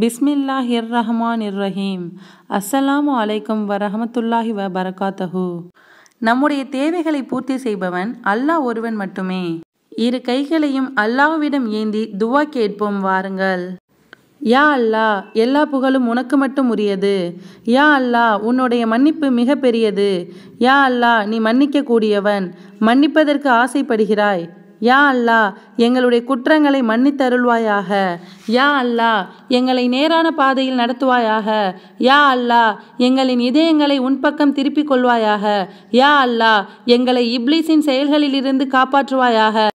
பிஸ்மில்லா ஹிர் ரஹ்மான் இர் ரஹீம் அஸ்ஸலாமு அலைக்கும் வரஹமத்துல்லாஹி வ பரகாத்தஹு நம்முடைய தேவைகளை பூர்த்தி செய்பவன் அல்லாஹ் ஒருவன் மட்டுமே இரு கைகளையும் அல்லாஹ்விடம் ஏந்தி துவா கேட்போம் வாருங்கள் யா அல்லா எல்லா புகழும் உனக்கு மட்டும் உரியது யா அல்லா உன்னுடைய மன்னிப்பு மிக பெரியது யா அல்லா நீ மன்னிக்க கூடியவன் மன்னிப்பதற்கு ஆசைப்படுகிறாய் யா அல்லா எங்களுடைய குற்றங்களை மன்னித்தருள்வாயாக யா அல்லா எங்களை நேரான பாதையில் நடத்துவாயாக யா அல்லா எங்களின் இதயங்களை உன் பக்கம் திருப்பிக் கொள்வாயாக யா அல்லா எங்களை இப்ளிஸின் செயல்களிலிருந்து காப்பாற்றுவாயாக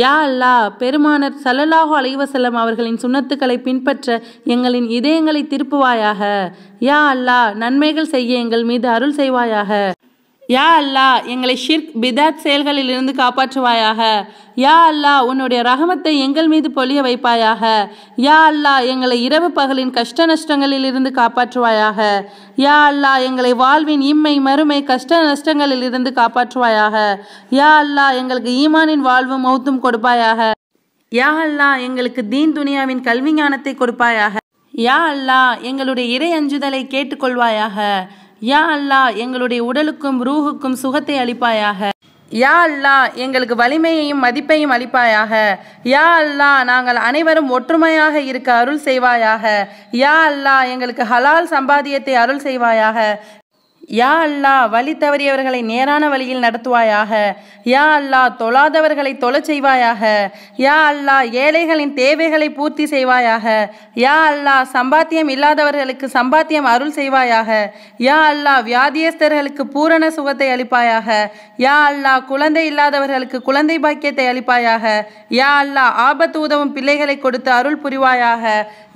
யா அல்லா பெருமானர் சல்லல்லாஹு அலைவசல்லம் அவர்களின் சுண்ணத்துக்களை பின்பற்ற எங்களின் இதயங்களை திருப்புவாயாக யா அல்லா நன்மைகள் செய்ய எங்கள் மீது அருள் செய்வாயாக யா அல்லா எங்களை ஷிர்க் பிதாத் செயல்களில் இருந்து காப்பாற்றுவாயாக யா அல்லா உன்னுடைய ரகமத்தை எங்கள் மீது பொழிய வைப்பாயாக யா அல்லா எங்களை இரவு பகலின் கஷ்ட நஷ்டங்களில் இருந்து காப்பாற்றுவாயாக யா அல்லா எங்களை வாழ்வின் இம்மை மறுமை கஷ்ட நஷ்டங்களில் இருந்து காப்பாற்றுவாயாக யா அல்லா எங்களுக்கு ஈமானின் வாழ்வும் மௌத்தும் கொடுப்பாயாக யா அல்லா எங்களுக்கு தீன் துனியாவின் கல்வி ஞானத்தை கொடுப்பாயாக யா அல்லா எங்களுடைய இறை அஞ்சுதலை கேட்டுக்கொள்வாயாக யா அல்லா எங்களுடைய உடலுக்கும் ரூஹுக்கும் சுகத்தை அளிப்பாயாக யா அல்லா எங்களுக்கு வலிமையையும் மதிப்பையும் அளிப்பாயாக யா அல்லா நாங்கள் அனைவரும் ஒற்றுமையாக இருக்க அருள் செய்வாயாக யா அல்லா எங்களுக்கு ஹலால் சம்பாதியத்தை அருள் செய்வாயாக யா அல்லா வழி தவறியவர்களை நேரான வழியில் நடத்துவாயாக யா அல்லா தொழாதவர்களை தொலை செய்வாயாக யா அல்லா ஏழைகளின் தேவைகளை பூர்த்தி செய்வாயாக யா அல்லா சம்பாத்தியம் இல்லாதவர்களுக்கு சம்பாத்தியம் அருள் செய்வாயாக யா அல்லா வியாதியஸ்தர்களுக்கு பூரண சுகத்தை அளிப்பாயாக யா அல்லா குழந்தை இல்லாதவர்களுக்கு குழந்தை பாக்கியத்தை அளிப்பாயாக யா அல்லா ஆபத்து உதவும் பிள்ளைகளை கொடுத்து அருள் புரிவாயாக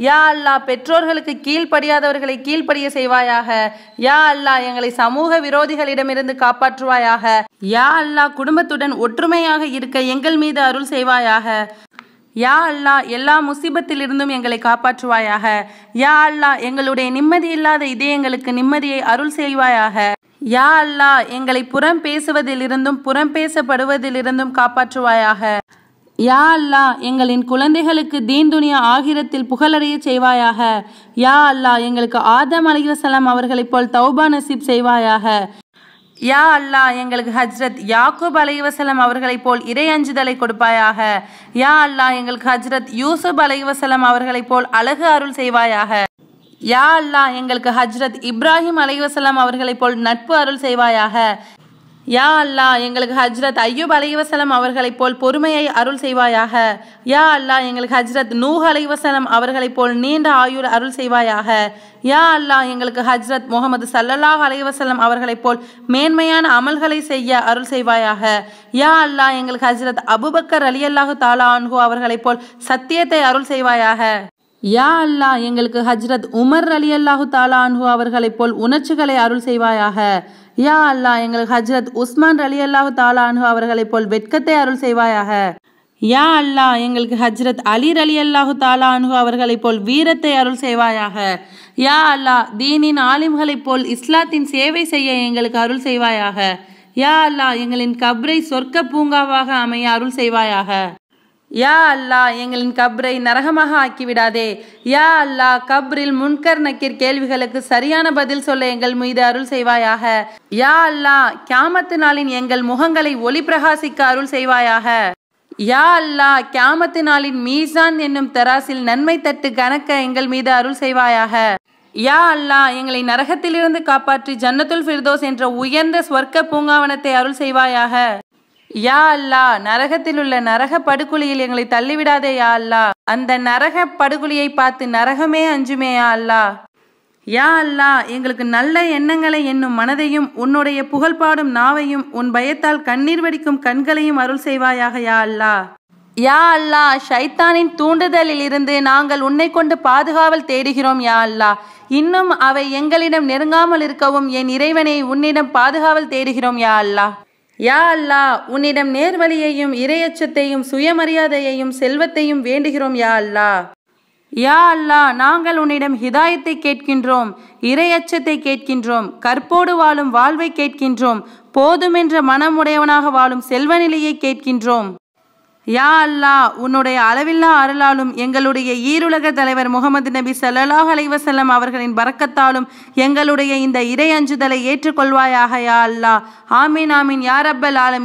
யா அல்லா பெற்றோர்களுக்கு கீழ்படியாதவர்களை கீழ்ப்படிய செய்வாயாக யா அல்லா எங்கள் தங்களை சமூக விரோதிகளிடமிருந்து காப்பாற்றுவாயாக யா அல்லாஹ் குடும்பத்துடன் ஒற்றுமையாக இருக்க எங்கள் மீது அருள் செய்வாயாக யா அல்லா எல்லா இருந்தும் எங்களை காப்பாற்றுவாயாக யா அல்லா எங்களுடைய நிம்மதி இல்லாத இதயங்களுக்கு நிம்மதியை அருள் செய்வாயாக யா அல்லா எங்களை புறம் பேசுவதிலிருந்தும் புறம் பேசப்படுவதிலிருந்தும் காப்பாற்றுவாயாக யா அல்லா எங்களின் குழந்தைகளுக்கு தீன் துனியா ஆகிரத்தில் புகழறிய செய்வாயாக யா அல்லா எங்களுக்கு ஆதம் அலிவசலாம் அவர்களைப் போல் தௌபா நசீப் செய்வாயாக யா அல்லா எங்களுக்கு ஹஜ்ரத் யாக்குப் அலைவசலம் அவர்களைப் போல் இறை அஞ்சுதலை கொடுப்பாயாக யா அல்லா எங்களுக்கு ஹஜ்ரத் யூசுப் அலைவசலம் அவர்களைப் போல் அழகு அருள் செய்வாயாக யா அல்லா எங்களுக்கு ஹஜ்ரத் இப்ராஹிம் அலைவசலம் அவர்களைப் போல் நட்பு அருள் செய்வாயாக யா அல்லா எங்களுக்கு ஹஜ்ரத் ஐயூப் அலைவசலம் அவர்களைப் போல் பொறுமையை அருள் செய்வாயாக யா அல்லா எங்களுக்கு ஹஜ்ரத் நூஹ் அலைவசலம் அவர்களைப் போல் நீண்ட ஆயுள் அருள் செய்வாயாக யா அல்லா எங்களுக்கு ஹஜ்ரத் முகமது சல்லல்லாஹ் அலைவசலம் அவர்களைப் போல் மேன்மையான அமல்களை செய்ய அருள் செய்வாயாக யா அல்லா எங்களுக்கு ஹஜ்ரத் அபுபக்கர் அலி அல்லாஹு தாலா அன்ஹு அவர்களைப் போல் சத்தியத்தை அருள் செய்வாயாக யா அல்லாஹ் எங்களுக்கு ஹஜ்ரத் உமர் அலி அல்லாஹு தாலா அன்ஹு அவர்களைப் போல் உணர்ச்சிகளை அருள் செய்வாயாக யா அல்லாஹ் எங்களுக்கு ஹஜ்ரத் உஸ்மான் அலி அல்லாஹு தாலா அன்ஹு அவர்களைப் போல் வெட்கத்தை அருள் செய்வாயாக யா அல்லாஹ் எங்களுக்கு ஹஜ்ரத் அலி அலி அல்லாஹு தாலா அன்ஹு அவர்களைப் போல் வீரத்தை அருள் செய்வாயாக யா அல்லாஹ் தீனின் ஆலிம்களைப் போல் இஸ்லாத்தின் சேவை செய்ய எங்களுக்கு அருள் செய்வாயாக யா அல்லாஹ் எங்களின் கப்ரை சொர்க்க பூங்காவாக அமைய அருள் செய்வாயாக யா அல்லா எங்களின் கப்ரை நரகமாக ஆக்கிவிடாதே யா அல்லா கப்ரில் முன்கர் நக்கீர் கேள்விகளுக்கு சரியான பதில் சொல்ல எங்கள் மீது அருள் செய்வாயாக யா அல்லா கியாமத்து நாளின் எங்கள் முகங்களை ஒளி பிரகாசிக்க அருள் செய்வாயாக யா அல்லா கியாமத்து நாளின் மீசான் என்னும் தராசில் நன்மை தட்டு கணக்க எங்கள் மீது அருள் செய்வாயாக யா அல்லா எங்களை நரகத்திலிருந்து காப்பாற்றி ஜன்னத்துல் ஃபிர்தோஸ் என்ற உயர்ந்த ஸ்வர்க்க பூங்காவனத்தை அருள் செய்வாயாக யா அல்லா நரகத்தில் உள்ள நரக படுகொலியில் எங்களை தள்ளிவிடாதே யா அல்லா அந்த நரக படுகொலியை பார்த்து நரகமே அஞ்சுமே யா அல்லா யா அல்லா எங்களுக்கு நல்ல எண்ணங்களை என்னும் மனதையும் உன்னுடைய புகழ்பாடும் நாவையும் உன் பயத்தால் கண்ணீர் வடிக்கும் கண்களையும் அருள் செய்வாயாக யா அல்லா யா அல்லா ஷைத்தானின் தூண்டுதலில் இருந்து நாங்கள் உன்னை கொண்டு பாதுகாவல் தேடுகிறோம் யா அல்லா இன்னும் அவை எங்களிடம் நெருங்காமல் இருக்கவும் என் இறைவனை உன்னிடம் பாதுகாவல் தேடுகிறோம் யா அல்லா யா அல்லா உன்னிடம் நேர்வழியையும் இரையச்சத்தையும் சுயமரியாதையையும் செல்வத்தையும் வேண்டுகிறோம் யா அல்லா யா அல்லா நாங்கள் உன்னிடம் ஹிதாயத்தை கேட்கின்றோம் இரையச்சத்தை கேட்கின்றோம் கற்போடு வாழும் வாழ்வை கேட்கின்றோம் போதுமென்ற மனமுடையவனாக வாழும் செல்வநிலையை கேட்கின்றோம் யா அல்லா உன்னுடைய அளவில்லா அருளாலும் எங்களுடைய ஈருலக தலைவர் முகமது நபி சல்லாஹ் அலைவசல்லம் அவர்களின் பறக்கத்தாலும் எங்களுடைய இந்த இறை அஞ்சுதலை ஏற்றுக்கொள்வாயாக யா அல்லா ஆமீன் ஆமீன் யாரப்பல் ஆலம்